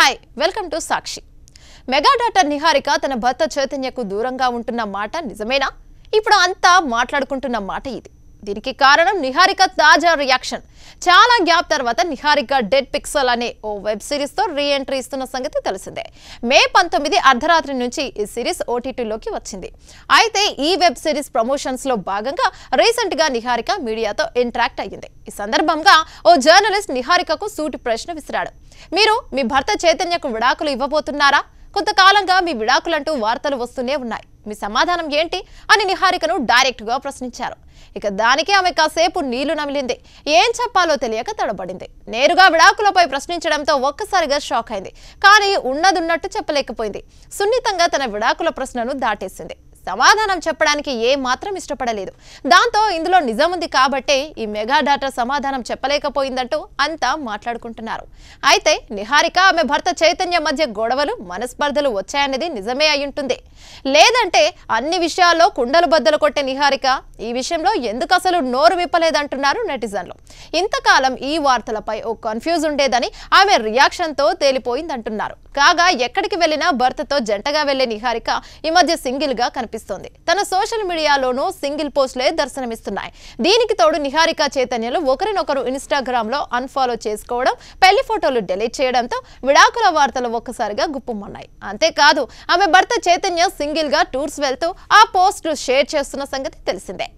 hi welcome to Sakshi mega doctor Niharika తన భర్త చైతన్యకు దూరంగా ఉంటున్న మాట నిజమేనా ఇప్పుడు అంతా మాట్లాడుకుంటున్న మాట ఇది దీనికి కారణం నిహారిక తాజా రియాక్షన్ చాలా గ్యాప్ తర్వాత నిహారిక డెడ్ పిక్సల్ అనే ఓ వెబ్ సిరీస్ తో రీ ఎంట్రీ ఇస్తున్న సంగతి తెలిసిందే మే పంతొమ్మిది అర్ధరాత్రి నుంచి ఈ సిరీస్ ఓటీటీలోకి వచ్చింది అయితే ఈ వెబ్ సిరీస్ ప్రమోషన్స్ లో భాగంగా రీసెంట్ గా నిహారిక మీడియాతో ఇంటరాక్ట్ అయ్యింది ఈ సందర్భంగా ఓ జర్నలిస్ట్ నిహారికకు సూటి ప్రశ్న విసిరాడు మీరు మీ భర్త చైతన్యకు విడాకులు ఇవ్వబోతున్నారా కొంతకాలంగా మీ విడాకులంటూ వార్తలు వస్తూనే ఉన్నాయి మీ సమాధానం ఏంటి అని నిహారికను డైరెక్ట్గా ప్రశ్నించారు ఇక దానికే ఆమె కాసేపు నీళ్లు నమిలింది ఏం చెప్పాలో తెలియక తడబడింది నేరుగా విడాకులపై ప్రశ్నించడంతో ఒక్కసారిగా షాక్ అయింది కానీ ఉన్నదున్నట్టు చెప్పలేకపోయింది సున్నితంగా తన విడాకుల ప్రశ్నను దాటేసింది సమాధానం చెప్పడానికి ఏ మాత్రం ఇష్టపడలేదు దాంతో ఇందులో నిజం ఉంది కాబట్టే ఈ మెగా డాటా సమాధానం చెప్పలేకపోయిందంటూ అంతా మాట్లాడుకుంటున్నారు అయితే నిహారిక ఆమె భర్త చైతన్య మధ్య గొడవలు మనస్పర్ధలు వచ్చాయనేది నిజమే ఉంటుంది లేదంటే అన్ని విషయాల్లో కుండలు బద్దలు కొట్టే నిహారిక ఈ విషయంలో ఎందుకు అసలు నోరు విప్పలేదంటున్నారు నెటిజన్లు ఇంతకాలం ఈ వార్తలపై ఓ కన్ఫ్యూజ్ ఉండేదని ఆమె రియాక్షన్తో తేలిపోయిందంటున్నారు కాగా ఎక్కడికి వెళ్లినా భర్తతో జంటగా వెళ్లే నిహారిక ఈ మధ్య గా కనిపిస్తుంది కనిపిస్తోంది తన సోషల్ మీడియాలోనూ సింగిల్ పోస్టులే దర్శనమిస్తున్నాయి దీనికి తోడు నిహారిక చైతన్యలు ఒకరినొకరు ఇన్స్టాగ్రామ్ లో అన్ఫాలో చేసుకోవడం పెళ్లి ఫోటోలు డిలీట్ చేయడంతో విడాకుల వార్తలు ఒక్కసారిగా గుప్పమన్నాయి అంతేకాదు ఆమె భర్త చైతన్య సింగిల్ గా టూర్స్ వెళ్తూ ఆ పోస్టులు షేర్ చేస్తున్న సంగతి తెలిసిందే